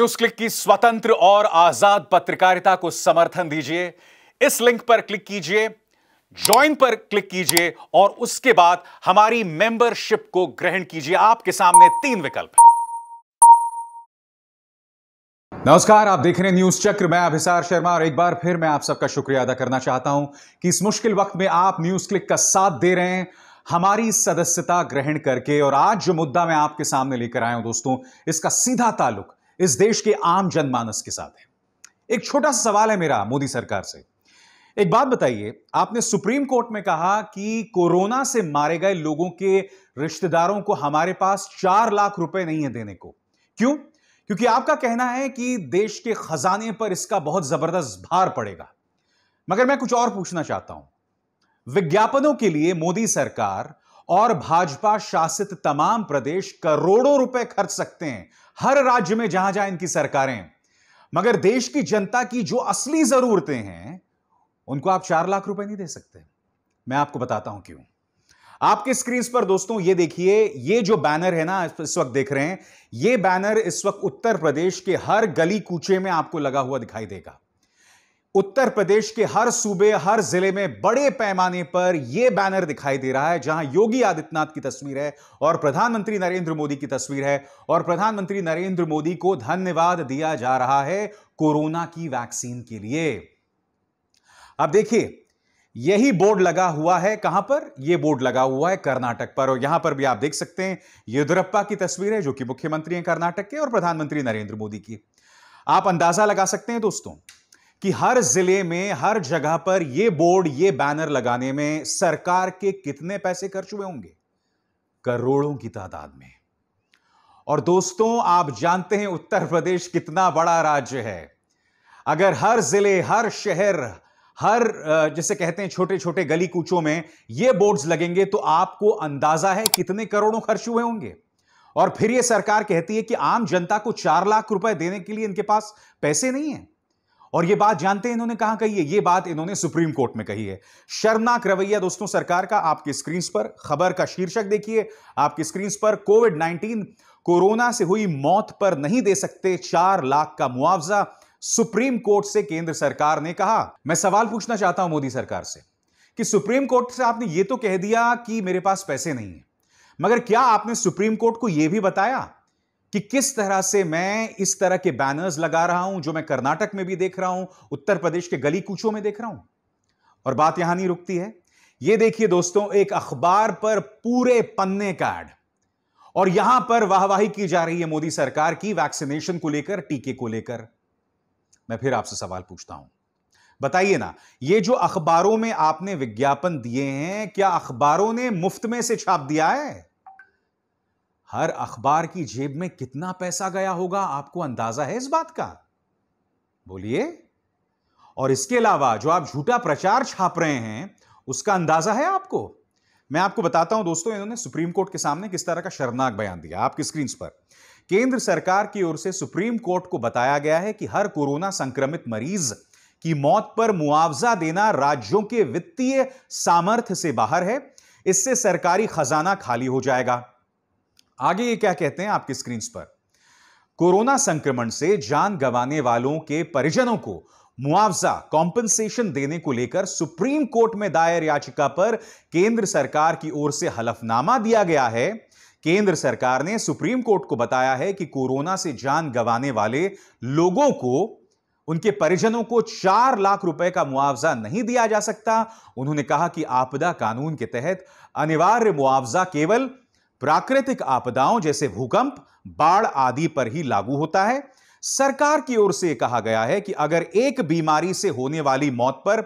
news click की स्वतंत्र और आजाद पत्रकारिता को समर्थन दीजिए इस लिंक पर क्लिक कीजिए ज्वाइन पर क्लिक कीजिए और उसके बाद हमारी मेंबरशिप को ग्रहण कीजिए आपके सामने तीन विकल्प हैं नमस्कार आप देख रहे हैं न्यूज चक्र मैं अभिसार शर्मा और एक बार फिर मैं आप सबका शुक्रिया अदा करना चाहता हूं कि इस मुश्किल वक्त में आप न्यूज क्लिक का साथ दे रहे हैं हमारी सदस्यता ग्रहण करके और आज जो मुद्दा मैं आपके सामने लेकर आया हूं दोस्तों इसका सीधा ताल्लुक इस देश के आम जनमानस के साथ है एक छोटा सा सवाल है मेरा मोदी सरकार से एक बात बताइए आपने सुप्रीम कोर्ट में कहा कि कोरोना से मारे गए लोगों के रिश्तेदारों को हमारे पास चार लाख रुपए नहीं है देने को क्यों क्योंकि आपका कहना है कि देश के खजाने पर इसका बहुत जबरदस्त भार पड़ेगा मगर मैं कुछ और पूछना चाहता हूं विज्ञापनों के लिए मोदी सरकार और भाजपा शासित तमाम प्रदेश करोड़ों रुपए खर्च सकते हैं हर राज्य में जहां जहां इनकी सरकारें मगर देश की जनता की जो असली जरूरतें हैं उनको आप चार लाख रुपए नहीं दे सकते मैं आपको बताता हूं क्यों आपके स्क्रीन पर दोस्तों ये देखिए ये जो बैनर है ना इस वक्त देख रहे हैं ये बैनर इस वक्त उत्तर प्रदेश के हर गली कूचे में आपको लगा हुआ दिखाई देगा उत्तर प्रदेश के हर सूबे हर जिले में बड़े पैमाने पर यह बैनर दिखाई दे रहा है जहां योगी आदित्यनाथ की तस्वीर है और प्रधानमंत्री नरेंद्र मोदी की तस्वीर है और प्रधानमंत्री नरेंद्र मोदी को धन्यवाद दिया जा रहा है कोरोना की वैक्सीन के लिए अब देखिए यही बोर्ड लगा हुआ है कहां पर यह बोर्ड लगा हुआ है कर्नाटक पर और यहां पर भी आप देख सकते हैं येदुरप्पा की तस्वीर है जो कि मुख्यमंत्री हैं कर्नाटक के और प्रधानमंत्री नरेंद्र मोदी की आप अंदाजा लगा सकते हैं दोस्तों कि हर जिले में हर जगह पर ये बोर्ड ये बैनर लगाने में सरकार के कितने पैसे खर्च हुए होंगे करोड़ों की तादाद में और दोस्तों आप जानते हैं उत्तर प्रदेश कितना बड़ा राज्य है अगर हर जिले हर शहर हर जैसे कहते हैं छोटे छोटे गली कूचों में ये बोर्ड्स लगेंगे तो आपको अंदाजा है कितने करोड़ों खर्च हुए होंगे और फिर ये सरकार कहती है कि आम जनता को चार लाख रुपए देने के लिए इनके पास पैसे नहीं है और ये बात जानते हैं इन्होंने कहा कही है ये बात इन्होंने सुप्रीम कोर्ट में कही है शर्मनाक रवैया दोस्तों सरकार का आपके स्क्रीन पर खबर का शीर्षक देखिए आपके स्क्रीन पर कोविड नाइन्टीन कोरोना से हुई मौत पर नहीं दे सकते चार लाख का मुआवजा सुप्रीम कोर्ट से केंद्र सरकार ने कहा मैं सवाल पूछना चाहता हूं मोदी सरकार से कि सुप्रीम कोर्ट से आपने ये तो कह दिया कि मेरे पास पैसे नहीं है मगर क्या आपने सुप्रीम कोर्ट को यह भी बताया कि किस तरह से मैं इस तरह के बैनर्स लगा रहा हूं जो मैं कर्नाटक में भी देख रहा हूं उत्तर प्रदेश के गली कूचों में देख रहा हूं और बात यहां नहीं रुकती है यह देखिए दोस्तों एक अखबार पर पूरे पन्ने का एड और यहां पर वाहवाही की जा रही है मोदी सरकार की वैक्सीनेशन को लेकर टीके को लेकर मैं फिर आपसे सवाल पूछता हूं बताइए ना ये जो अखबारों में आपने विज्ञापन दिए हैं क्या अखबारों ने मुफ्त में से छाप दिया है हर अखबार की जेब में कितना पैसा गया होगा आपको अंदाजा है इस बात का बोलिए और इसके अलावा जो आप झूठा प्रचार छाप रहे हैं उसका अंदाजा है आपको मैं आपको बताता हूं दोस्तों इन्होंने सुप्रीम कोर्ट के सामने किस तरह का शर्मनाक बयान दिया आपकी स्क्रीन पर केंद्र सरकार की ओर से सुप्रीम कोर्ट को बताया गया है कि हर कोरोना संक्रमित मरीज की मौत पर मुआवजा देना राज्यों के वित्तीय सामर्थ्य से बाहर है इससे सरकारी खजाना खाली हो जाएगा आगे ये क्या कहते हैं आपकी स्क्रीन पर कोरोना संक्रमण से जान गंवाने वालों के परिजनों को मुआवजा कॉम्पनसेशन देने को लेकर सुप्रीम कोर्ट में दायर याचिका पर केंद्र सरकार की ओर से हलफनामा दिया गया है केंद्र सरकार ने सुप्रीम कोर्ट को बताया है कि कोरोना से जान गंवाने वाले लोगों को उनके परिजनों को चार लाख रुपए का मुआवजा नहीं दिया जा सकता उन्होंने कहा कि आपदा कानून के तहत अनिवार्य मुआवजा केवल प्राकृतिक आपदाओं जैसे भूकंप बाढ़ आदि पर ही लागू होता है सरकार की ओर से कहा गया है कि अगर एक बीमारी से होने वाली मौत पर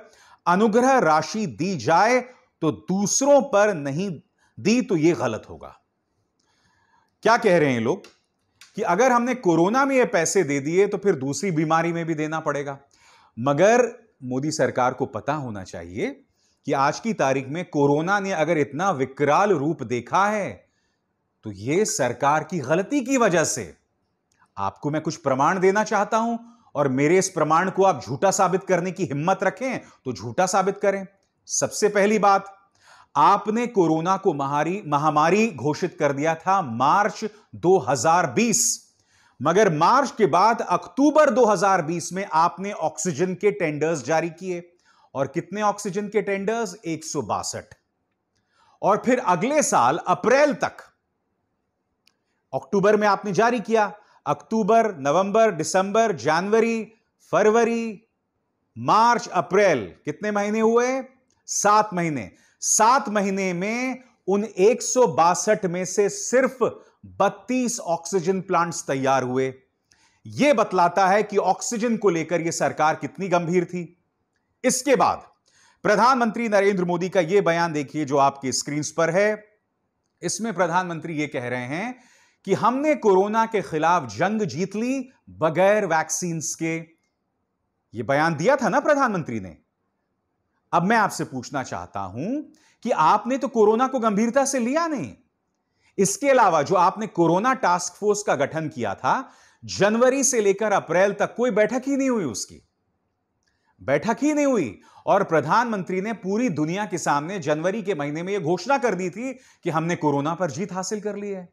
अनुग्रह राशि दी जाए तो दूसरों पर नहीं दी तो यह गलत होगा क्या कह रहे हैं लोग कि अगर हमने कोरोना में ये पैसे दे दिए तो फिर दूसरी बीमारी में भी देना पड़ेगा मगर मोदी सरकार को पता होना चाहिए कि आज की तारीख में कोरोना ने अगर इतना विकराल रूप देखा है तो ये सरकार की गलती की वजह से आपको मैं कुछ प्रमाण देना चाहता हूं और मेरे इस प्रमाण को आप झूठा साबित करने की हिम्मत रखें तो झूठा साबित करें सबसे पहली बात आपने कोरोना को महारी महामारी घोषित कर दिया था मार्च 2020 मगर मार्च के बाद अक्टूबर 2020 में आपने ऑक्सीजन के टेंडर्स जारी किए और कितने ऑक्सीजन के टेंडर्स एक और फिर अगले साल अप्रैल तक अक्टूबर में आपने जारी किया अक्टूबर नवंबर दिसंबर जनवरी फरवरी मार्च अप्रैल कितने महीने हुए सात महीने सात महीने में उन एक में से सिर्फ 32 ऑक्सीजन प्लांट्स तैयार हुए यह बतलाता है कि ऑक्सीजन को लेकर यह सरकार कितनी गंभीर थी इसके बाद प्रधानमंत्री नरेंद्र मोदी का यह बयान देखिए जो आपके स्क्रीन पर है इसमें प्रधानमंत्री यह कह रहे हैं कि हमने कोरोना के खिलाफ जंग जीत ली बगैर वैक्सीन के ये बयान दिया था ना प्रधानमंत्री ने अब मैं आपसे पूछना चाहता हूं कि आपने तो कोरोना को गंभीरता से लिया नहीं इसके अलावा जो आपने कोरोना टास्क फोर्स का गठन किया था जनवरी से लेकर अप्रैल तक कोई बैठक ही नहीं हुई उसकी बैठक ही नहीं हुई और प्रधानमंत्री ने पूरी दुनिया के सामने जनवरी के महीने में यह घोषणा कर दी थी कि हमने कोरोना पर जीत हासिल कर ली है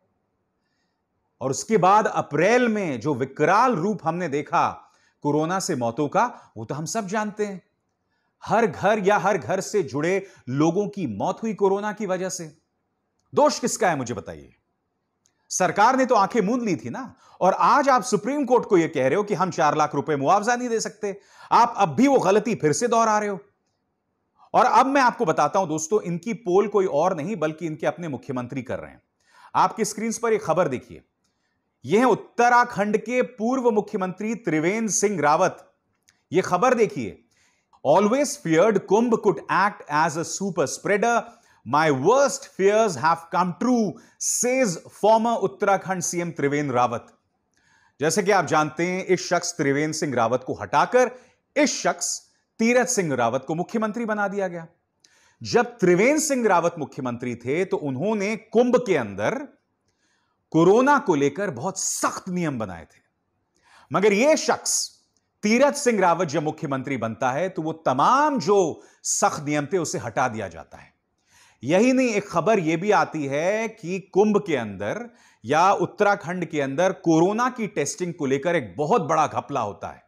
और उसके बाद अप्रैल में जो विकराल रूप हमने देखा कोरोना से मौतों का वो तो हम सब जानते हैं हर घर या हर घर से जुड़े लोगों की मौत हुई कोरोना की वजह से दोष किसका है मुझे बताइए सरकार ने तो आंखें मूंद ली थी ना और आज आप सुप्रीम कोर्ट को यह कह रहे हो कि हम चार लाख रुपए मुआवजा नहीं दे सकते आप अब भी वो गलती फिर से दोहरा रहे हो और अब मैं आपको बताता हूं दोस्तों इनकी पोल कोई और नहीं बल्कि इनके अपने मुख्यमंत्री कर रहे हैं आपकी स्क्रीन पर एक खबर देखिए ये हैं उत्तराखंड के पूर्व मुख्यमंत्री त्रिवेंद्र सिंह रावत ये खबर देखिए always feared Kumbh could act as a super spreader my worst fears have come true says former Uttarakhand CM Trivendra Rawat जैसे कि आप जानते हैं इस शख्स त्रिवेंद्र सिंह रावत को हटाकर इस शख्स तीरथ सिंह रावत को मुख्यमंत्री बना दिया गया जब त्रिवेंद्र सिंह रावत मुख्यमंत्री थे तो उन्होंने कुंभ के अंदर कोरोना को लेकर बहुत सख्त नियम बनाए थे मगर यह शख्स तीरथ सिंह रावत जब मुख्यमंत्री बनता है तो वो तमाम जो सख्त नियम थे उसे हटा दिया जाता है यही नहीं एक खबर यह भी आती है कि कुंभ के अंदर या उत्तराखंड के अंदर कोरोना की टेस्टिंग को लेकर एक बहुत बड़ा घपला होता है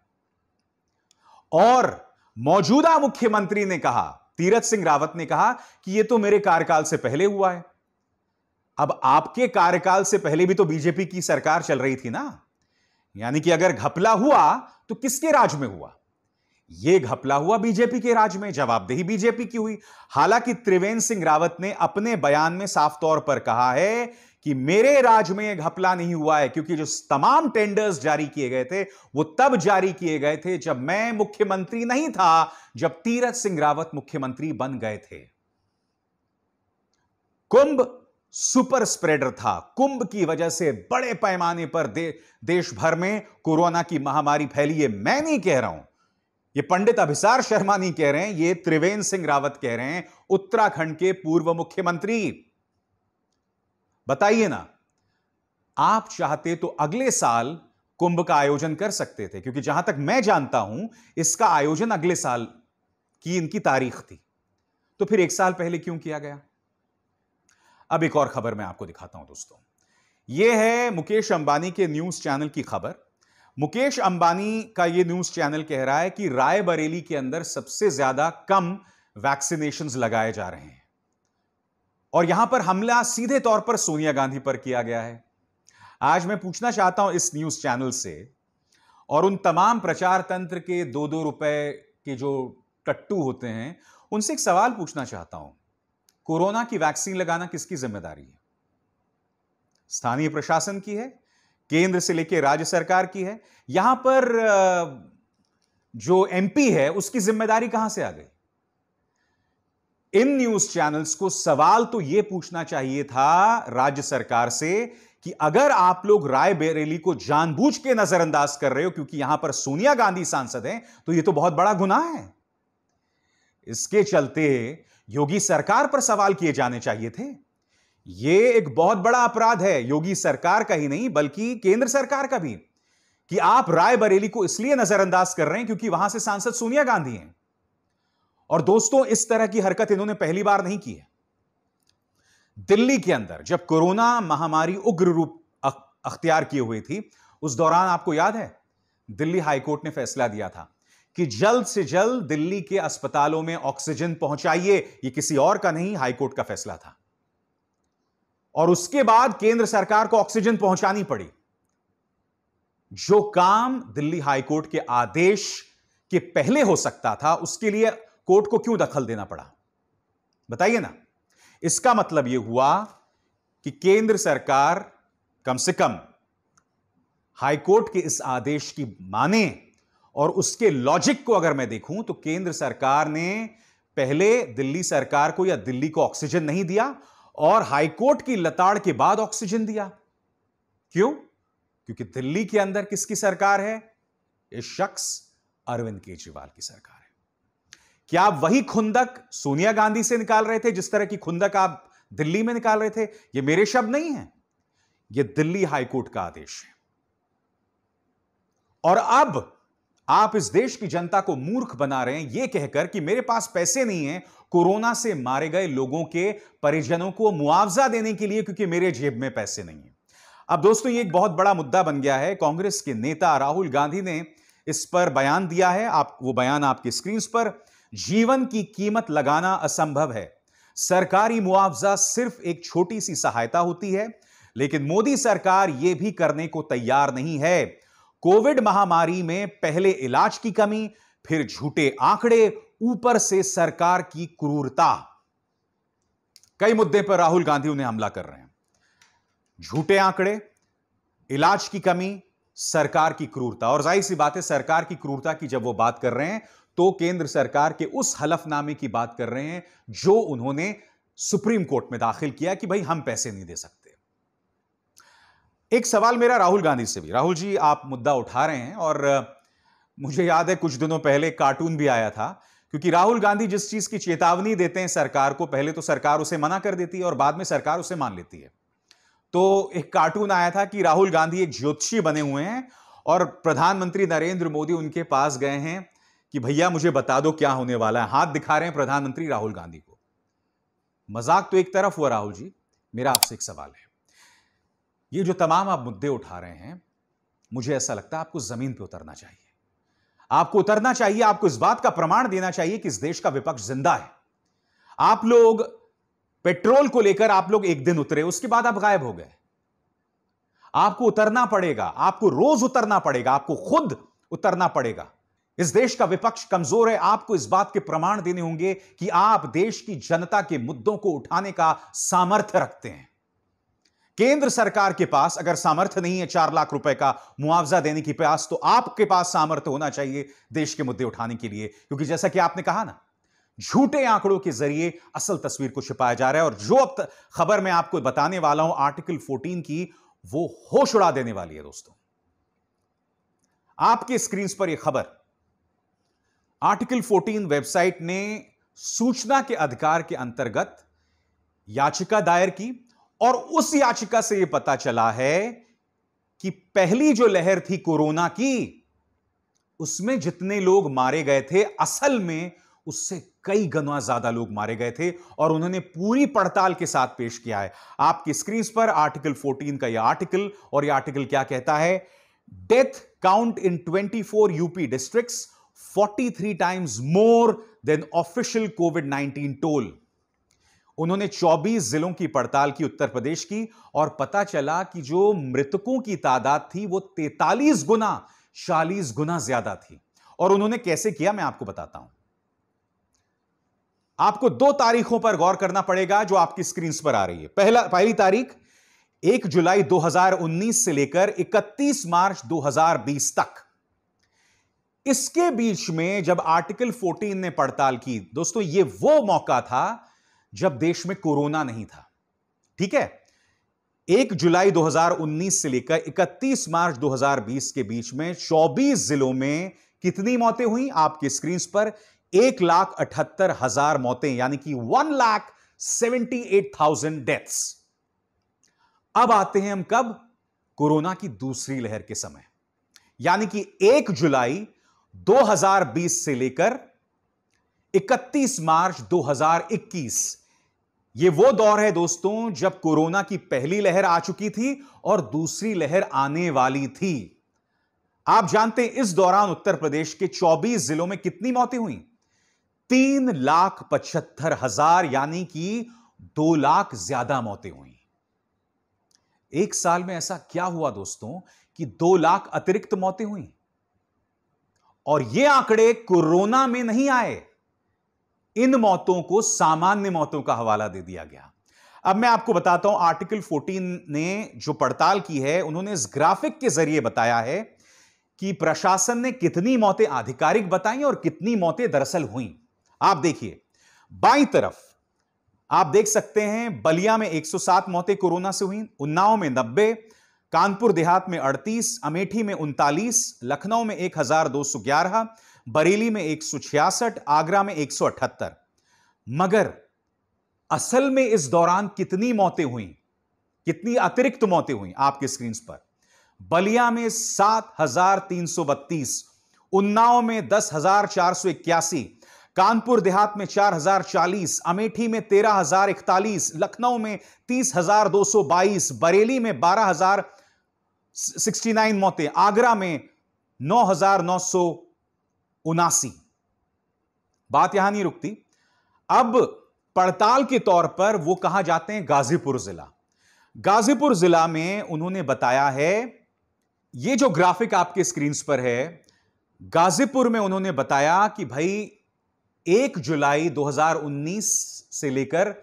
और मौजूदा मुख्यमंत्री ने कहा तीरथ सिंह रावत ने कहा कि यह तो मेरे कार्यकाल से पहले हुआ है अब आपके कार्यकाल से पहले भी तो बीजेपी की सरकार चल रही थी ना यानी कि अगर घपला हुआ तो किसके राज में हुआ यह घपला हुआ बीजेपी के राज में जवाबदेही बीजेपी की हुई हालांकि त्रिवेंद्र सिंह रावत ने अपने बयान में साफ तौर पर कहा है कि मेरे राज में यह घपला नहीं हुआ है क्योंकि जो तमाम टेंडर्स जारी किए गए थे वो तब जारी किए गए थे जब मैं मुख्यमंत्री नहीं था जब तीरथ सिंह रावत मुख्यमंत्री बन गए थे कुंभ सुपर स्प्रेडर था कुंभ की वजह से बड़े पैमाने पर दे, देश भर में कोरोना की महामारी फैली है मैं नहीं कह रहा हूं ये पंडित अभिसार शर्मा नहीं कह रहे हैं ये त्रिवेंद्र सिंह रावत कह रहे हैं उत्तराखंड के पूर्व मुख्यमंत्री बताइए ना आप चाहते तो अगले साल कुंभ का आयोजन कर सकते थे क्योंकि जहां तक मैं जानता हूं इसका आयोजन अगले साल की इनकी तारीख थी तो फिर एक साल पहले क्यों किया गया अब एक और खबर मैं आपको दिखाता हूं दोस्तों यह है मुकेश अंबानी के न्यूज चैनल की खबर मुकेश अंबानी का यह न्यूज चैनल कह रहा है कि रायबरेली के अंदर सबसे ज्यादा कम वैक्सीनेशन लगाए जा रहे हैं और यहां पर हमला सीधे तौर पर सोनिया गांधी पर किया गया है आज मैं पूछना चाहता हूं इस न्यूज चैनल से और उन तमाम प्रचार तंत्र के दो दो रुपए के जो टट्टू होते हैं उनसे एक सवाल पूछना चाहता हूं कोरोना की वैक्सीन लगाना किसकी जिम्मेदारी है स्थानीय प्रशासन की है केंद्र से लेकर राज्य सरकार की है यहां पर जो एमपी है उसकी जिम्मेदारी कहां से आ गई इन न्यूज चैनल्स को सवाल तो यह पूछना चाहिए था राज्य सरकार से कि अगर आप लोग राय बरेली को जानबूझ के नजरअंदाज कर रहे हो क्योंकि यहां पर सोनिया गांधी सांसद हैं तो यह तो बहुत बड़ा गुनाह है इसके चलते योगी सरकार पर सवाल किए जाने चाहिए थे यह एक बहुत बड़ा अपराध है योगी सरकार का ही नहीं बल्कि केंद्र सरकार का भी कि आप रायबरेली को इसलिए नजरअंदाज कर रहे हैं क्योंकि वहां से सांसद सोनिया गांधी हैं और दोस्तों इस तरह की हरकत इन्होंने पहली बार नहीं की है दिल्ली के अंदर जब कोरोना महामारी उग्र रूप अख्तियार किए हुए थी उस दौरान आपको याद है दिल्ली हाईकोर्ट ने फैसला दिया था कि जल्द से जल्द दिल्ली के अस्पतालों में ऑक्सीजन पहुंचाइए ये किसी और का नहीं हाईकोर्ट का फैसला था और उसके बाद केंद्र सरकार को ऑक्सीजन पहुंचानी पड़ी जो काम दिल्ली हाईकोर्ट के आदेश के पहले हो सकता था उसके लिए कोर्ट को क्यों दखल देना पड़ा बताइए ना इसका मतलब यह हुआ कि केंद्र सरकार कम से कम हाईकोर्ट के इस आदेश की माने और उसके लॉजिक को अगर मैं देखूं तो केंद्र सरकार ने पहले दिल्ली सरकार को या दिल्ली को ऑक्सीजन नहीं दिया और हाईकोर्ट की लताड़ के बाद ऑक्सीजन दिया क्यों क्योंकि दिल्ली के अंदर किसकी सरकार है इस शख्स अरविंद केजरीवाल की सरकार है क्या आप वही खुंदक सोनिया गांधी से निकाल रहे थे जिस तरह की खुंदक आप दिल्ली में निकाल रहे थे ये मेरे शब्द नहीं है ये दिल्ली हाईकोर्ट का आदेश है और अब आप इस देश की जनता को मूर्ख बना रहे हैं यह कहकर कि मेरे पास पैसे नहीं है कोरोना से मारे गए लोगों के परिजनों को मुआवजा देने के लिए क्योंकि मेरे जेब में पैसे नहीं है अब दोस्तों ये एक बहुत बड़ा मुद्दा बन गया है कांग्रेस के नेता राहुल गांधी ने इस पर बयान दिया है आप वो बयान आपके स्क्रीन पर जीवन की कीमत लगाना असंभव है सरकारी मुआवजा सिर्फ एक छोटी सी सहायता होती है लेकिन मोदी सरकार यह भी करने को तैयार नहीं है कोविड महामारी में पहले इलाज की कमी फिर झूठे आंकड़े ऊपर से सरकार की क्रूरता कई मुद्दे पर राहुल गांधी उन्हें हमला कर रहे हैं झूठे आंकड़े इलाज की कमी सरकार की क्रूरता और जाहिर सी बात है सरकार की क्रूरता की जब वो बात कर रहे हैं तो केंद्र सरकार के उस हलफनामे की बात कर रहे हैं जो उन्होंने सुप्रीम कोर्ट में दाखिल किया कि भाई हम पैसे नहीं दे सकते एक सवाल मेरा राहुल गांधी से भी राहुल जी आप मुद्दा उठा रहे हैं और मुझे याद है कुछ दिनों पहले कार्टून भी आया था क्योंकि राहुल गांधी जिस चीज की चेतावनी देते हैं सरकार को पहले तो सरकार उसे मना कर देती है और बाद में सरकार उसे मान लेती है तो एक कार्टून आया था कि राहुल गांधी एक ज्योतिषी बने हुए हैं और प्रधानमंत्री नरेंद्र मोदी उनके पास गए हैं कि भैया मुझे बता दो क्या होने वाला है हाथ दिखा रहे हैं प्रधानमंत्री राहुल गांधी को मजाक तो एक तरफ हुआ राहुल जी मेरा आपसे एक सवाल है ये जो तमाम आप मुद्दे उठा रहे हैं मुझे ऐसा लगता है आपको जमीन पर उतरना चाहिए आपको उतरना चाहिए आपको इस बात का प्रमाण देना चाहिए कि इस देश का विपक्ष जिंदा है आप लोग पेट्रोल को लेकर आप लोग एक दिन उतरे उसके बाद आप गायब हो गए आपको उतरना पड़ेगा आपको रोज उतरना पड़ेगा आपको खुद उतरना पड़ेगा इस देश का विपक्ष कमजोर है आपको इस बात के प्रमाण देने होंगे कि आप देश की जनता के मुद्दों को उठाने का सामर्थ्य रखते हैं केंद्र सरकार के पास अगर सामर्थ्य नहीं है चार लाख रुपए का मुआवजा देने की प्रयास तो आपके पास सामर्थ्य होना चाहिए देश के मुद्दे उठाने के लिए क्योंकि जैसा कि आपने कहा ना झूठे आंकड़ों के जरिए असल तस्वीर को छिपाया जा रहा है और जो अब खबर मैं आपको बताने वाला हूं आर्टिकल 14 की वो होश उड़ा देने वाली है दोस्तों आपके स्क्रीन पर यह खबर आर्टिकल 14 वेबसाइट ने सूचना के अधिकार के अंतर्गत याचिका दायर की और उस याचिका से यह पता चला है कि पहली जो लहर थी कोरोना की उसमें जितने लोग मारे गए थे असल में उससे कई गुना ज्यादा लोग मारे गए थे और उन्होंने पूरी पड़ताल के साथ पेश किया है आपकी स्क्रीन पर आर्टिकल 14 का यह आर्टिकल और यह आर्टिकल क्या कहता है death count in 24 UP districts 43 times more than official covid 19 toll उन्होंने 24 जिलों की पड़ताल की उत्तर प्रदेश की और पता चला कि जो मृतकों की तादाद थी वो 43 गुना 40 गुना ज्यादा थी और उन्होंने कैसे किया मैं आपको बताता हूं आपको दो तारीखों पर गौर करना पड़ेगा जो आपकी स्क्रीन पर आ रही है पहला पहली तारीख 1 जुलाई 2019 से लेकर 31 मार्च 2020 तक इसके बीच में जब आर्टिकल 14 ने पड़ताल की दोस्तों ये वो मौका था जब देश में कोरोना नहीं था ठीक है एक जुलाई 2019 से लेकर 31 मार्च 2020 के बीच में 24 जिलों में कितनी मौतें हुई आपके स्क्रीन पर एक लाख अठहत्तर हजार मौतें यानी कि one lakh seventy eight thousand deaths अब आते हैं हम कब कोरोना की दूसरी लहर के समय यानी कि एक जुलाई 2020 से लेकर 31 मार्च 2021 ये वो दौर है दोस्तों जब कोरोना की पहली लहर आ चुकी थी और दूसरी लहर आने वाली थी आप जानते हैं इस दौरान उत्तर प्रदेश के 24 जिलों में कितनी मौतें हुई तीन लाख पचहत्तर हजार यानी कि दो लाख ज्यादा मौतें हुई एक साल में ऐसा क्या हुआ दोस्तों कि दो लाख अतिरिक्त मौतें हुई और ये आंकड़े कोरोना में नहीं आए इन मौतों को सामान्य मौतों का हवाला दे दिया गया अब मैं आपको बताता हूं आर्टिकल 14 ने जो पड़ताल की है उन्होंने इस ग्राफिक के जरिए बताया है कि प्रशासन ने कितनी मौतें आधिकारिक बताई और कितनी मौतें दरअसल हुई आप देखिए बाई तरफ आप देख सकते हैं बलिया में 107 मौतें कोरोना से हुई उन्नाव में 90 कानपुर देहात में 38 अमेठी में उनतालीस लखनऊ में 1211 बरेली में एक आगरा में एक मगर असल में इस दौरान कितनी मौतें हुई कितनी अतिरिक्त मौतें हुई आपके स्क्रीन पर बलिया में सात हजार तीन सौ बत्तीस उन्नाव में दस हजार चार सौ इक्यासी कानपुर देहात में चार हजार चालीस अमेठी में तेरह हजार इकतालीस लखनऊ में तीस हजार दो सौ बाईस बरेली में बारह हजार सिक्सटी नाइन मौतें आगरा में नौ हजार नौ सौ उनासी बात यहां नहीं रुकती अब पड़ताल के तौर पर वो कहा जाते हैं गाजीपुर जिला गाजीपुर जिला में उन्होंने बताया है ये जो ग्राफिक आपके स्क्रीन पर है गाजीपुर में उन्होंने बताया कि भाई एक जुलाई 2019 से लेकर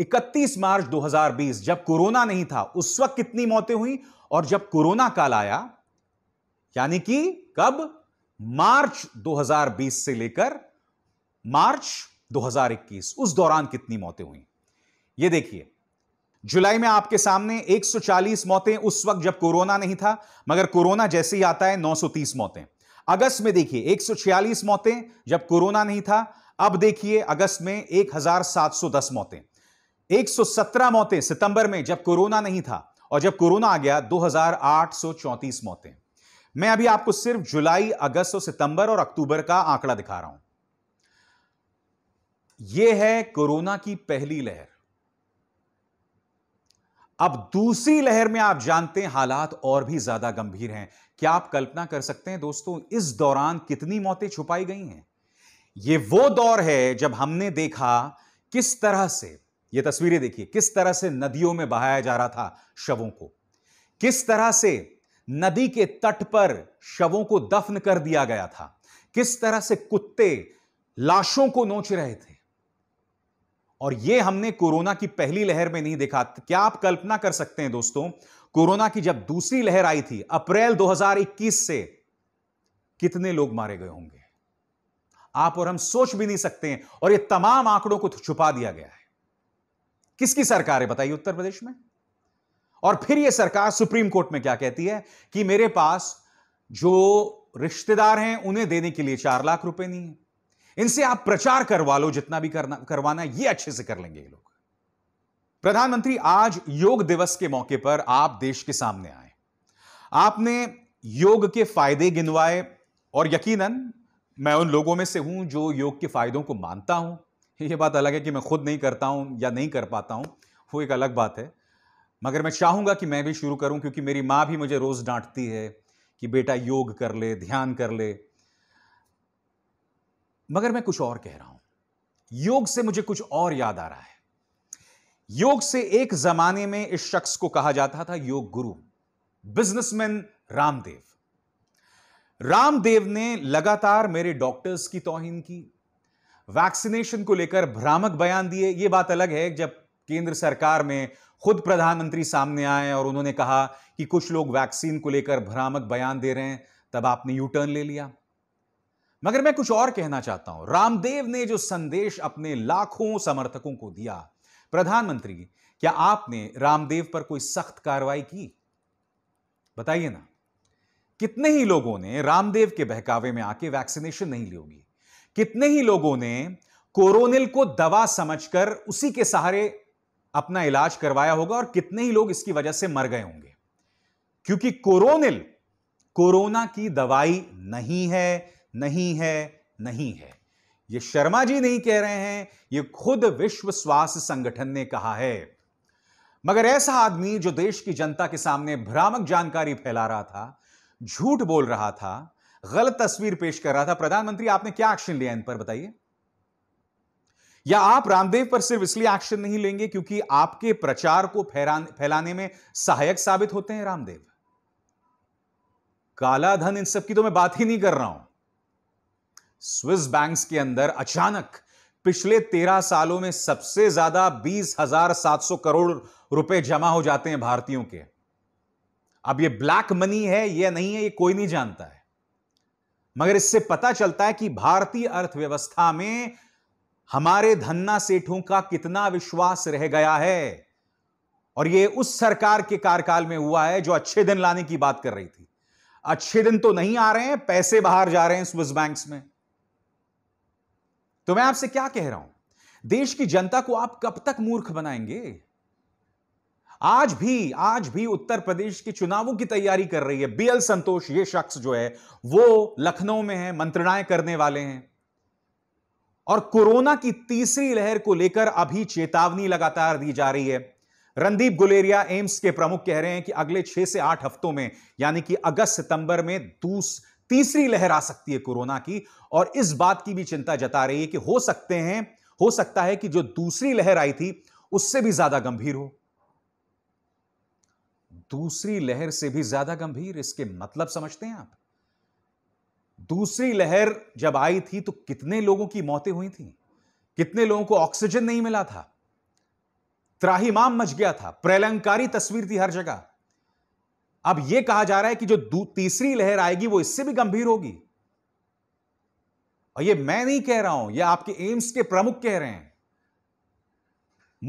31 मार्च 2020 जब कोरोना नहीं था उस वक्त कितनी मौतें हुई और जब कोरोना काल आया यानी कि कब मार्च 2020 से लेकर मार्च 2021 उस दौरान कितनी मौतें हुई ये देखिए जुलाई में आपके सामने 140 मौतें उस वक्त जब कोरोना नहीं था मगर कोरोना जैसे ही आता है 930 मौतें अगस्त में देखिए 146 मौतें जब कोरोना नहीं था अब देखिए अगस्त में 1710 मौतें 117 मौतें सितंबर में जब कोरोना नहीं था और जब कोरोना आ गया दो मौतें मैं अभी आपको सिर्फ जुलाई अगस्त और सितंबर और अक्टूबर का आंकड़ा दिखा रहा हूं यह है कोरोना की पहली लहर अब दूसरी लहर में आप जानते हैं हालात और भी ज्यादा गंभीर हैं क्या आप कल्पना कर सकते हैं दोस्तों इस दौरान कितनी मौतें छुपाई गई हैं यह वो दौर है जब हमने देखा किस तरह से ये तस्वीरें देखिए किस तरह से नदियों में बहाया जा रहा था शवों को किस तरह से नदी के तट पर शवों को दफन कर दिया गया था किस तरह से कुत्ते लाशों को नोच रहे थे और यह हमने कोरोना की पहली लहर में नहीं देखा क्या आप कल्पना कर सकते हैं दोस्तों कोरोना की जब दूसरी लहर आई थी अप्रैल 2021 से कितने लोग मारे गए होंगे आप और हम सोच भी नहीं सकते हैं और ये तमाम आंकड़ों को छुपा दिया गया है किसकी सरकार है बताइए उत्तर प्रदेश में और फिर यह सरकार सुप्रीम कोर्ट में क्या कहती है कि मेरे पास जो रिश्तेदार हैं उन्हें देने के लिए चार लाख रुपए नहीं है इनसे आप प्रचार करवा लो जितना भी करना करवाना ये अच्छे से कर लेंगे ये लोग प्रधानमंत्री आज योग दिवस के मौके पर आप देश के सामने आए आपने योग के फायदे गिनवाए और यकीनन मैं उन लोगों में से हूं जो योग के फायदों को मानता हूं यह बात अलग है कि मैं खुद नहीं करता हूं या नहीं कर पाता हूं वो एक अलग बात है मगर मैं चाहूंगा कि मैं भी शुरू करूं क्योंकि मेरी माँ भी मुझे रोज़ डांटती है कि बेटा योग कर ले ध्यान कर ले मगर मैं कुछ और कह रहा हूं योग से मुझे कुछ और याद आ रहा है योग से एक जमाने में इस शख्स को कहा जाता था योग गुरु बिजनेसमैन रामदेव रामदेव ने लगातार मेरे डॉक्टर्स की तोहिन की वैक्सीनेशन को लेकर भ्रामक बयान दिए यह बात अलग है जब केंद्र सरकार में खुद प्रधानमंत्री सामने आए और उन्होंने कहा कि कुछ लोग वैक्सीन को लेकर भ्रामक बयान दे रहे हैं तब आपने यू टर्न ले लिया मगर मैं कुछ और कहना चाहता हूं रामदेव ने जो संदेश अपने लाखों समर्थकों को दिया प्रधानमंत्री क्या आपने रामदेव पर कोई सख्त कार्रवाई की बताइए ना कितने ही लोगों ने रामदेव के बहकावे में आके वैक्सीनेशन नहीं ली होगी कितने ही लोगों ने कोरोनिल को दवा समझकर उसी के सहारे अपना इलाज करवाया होगा और कितने ही लोग इसकी वजह से मर गए होंगे क्योंकि कोरोनिल कोरोना की दवाई नहीं है नहीं है नहीं है ये शर्मा जी नहीं कह रहे हैं ये खुद विश्व स्वास्थ्य संगठन ने कहा है मगर ऐसा आदमी जो देश की जनता के सामने भ्रामक जानकारी फैला रहा था झूठ बोल रहा था गलत तस्वीर पेश कर रहा था प्रधानमंत्री आपने क्या एक्शन लिया इन पर बताइए या आप रामदेव पर सिर्फ इसलिए एक्शन नहीं लेंगे क्योंकि आपके प्रचार को फैलाने में सहायक साबित होते हैं रामदेव काला धन इन सब की तो मैं बात ही नहीं कर रहा हूं स्विस बैंक्स के अंदर अचानक पिछले तेरह सालों में सबसे ज्यादा बीस हजार सात सौ करोड़ रुपए जमा हो जाते हैं भारतीयों के अब ये ब्लैक मनी है या नहीं है ये कोई नहीं जानता है मगर इससे पता चलता है कि भारतीय अर्थव्यवस्था में हमारे धन्ना सेठों का कितना विश्वास रह गया है और यह उस सरकार के कार्यकाल में हुआ है जो अच्छे दिन लाने की बात कर रही थी अच्छे दिन तो नहीं आ रहे हैं पैसे बाहर जा रहे हैं स्विस बैंक्स में तो मैं आपसे क्या कह रहा हूं देश की जनता को आप कब तक मूर्ख बनाएंगे आज भी आज भी उत्तर प्रदेश के चुनावों की तैयारी कर रही है बीएल संतोष ये शख्स जो है वो लखनऊ में है मंत्रणाएं करने वाले हैं और कोरोना की तीसरी लहर को लेकर अभी चेतावनी लगातार दी जा रही है रणदीप गुलेरिया एम्स के प्रमुख कह रहे हैं कि अगले छह से आठ हफ्तों में यानी कि अगस्त सितंबर में दूस तीसरी लहर आ सकती है कोरोना की और इस बात की भी चिंता जता रही है कि हो सकते हैं हो सकता है कि जो दूसरी लहर आई थी उससे भी ज्यादा गंभीर हो दूसरी लहर से भी ज्यादा गंभीर इसके मतलब समझते हैं आप दूसरी लहर जब आई थी तो कितने लोगों की मौतें हुई थी कितने लोगों को ऑक्सीजन नहीं मिला था त्राहीमाम मच गया था प्रलंकारी तस्वीर थी हर जगह अब यह कहा जा रहा है कि जो तीसरी लहर आएगी वो इससे भी गंभीर होगी और ये मैं नहीं कह रहा हूं यह आपके एम्स के प्रमुख कह रहे हैं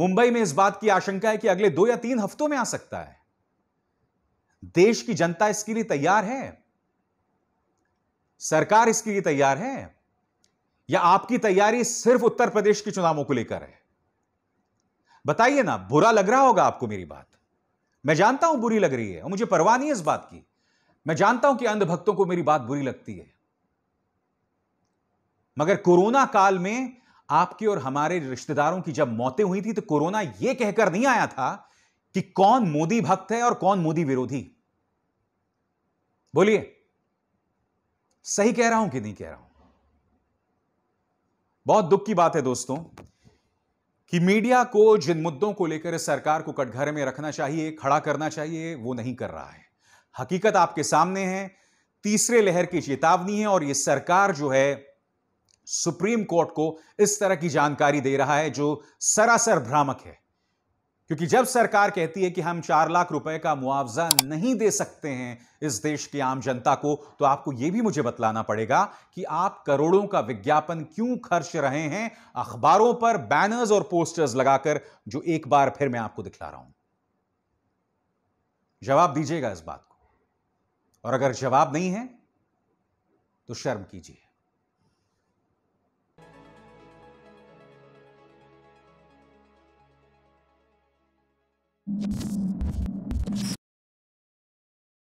मुंबई में इस बात की आशंका है कि अगले दो या तीन हफ्तों में आ सकता है देश की जनता इसके लिए तैयार है सरकार इसके लिए तैयार है या आपकी तैयारी सिर्फ उत्तर प्रदेश के चुनावों को लेकर है बताइए ना बुरा लग रहा होगा आपको मेरी बात मैं जानता हूं बुरी लग रही है और मुझे परवाह नहीं है इस बात की मैं जानता हूं कि अंधभक्तों को मेरी बात बुरी लगती है मगर कोरोना काल में आपके और हमारे रिश्तेदारों की जब मौतें हुई थी तो कोरोना यह कहकर नहीं आया था कि कौन मोदी भक्त है और कौन मोदी विरोधी बोलिए सही कह रहा हूं कि नहीं कह रहा हूं बहुत दुख की बात है दोस्तों कि मीडिया को जिन मुद्दों को लेकर सरकार को कटघरे में रखना चाहिए खड़ा करना चाहिए वो नहीं कर रहा है हकीकत आपके सामने है तीसरे लहर की चेतावनी है और ये सरकार जो है सुप्रीम कोर्ट को इस तरह की जानकारी दे रहा है जो सरासर भ्रामक है क्योंकि जब सरकार कहती है कि हम चार लाख रुपए का मुआवजा नहीं दे सकते हैं इस देश की आम जनता को तो आपको यह भी मुझे बतलाना पड़ेगा कि आप करोड़ों का विज्ञापन क्यों खर्च रहे हैं अखबारों पर बैनर्स और पोस्टर्स लगाकर जो एक बार फिर मैं आपको दिखला रहा हूं जवाब दीजिएगा इस बात को और अगर जवाब नहीं है तो शर्म कीजिए you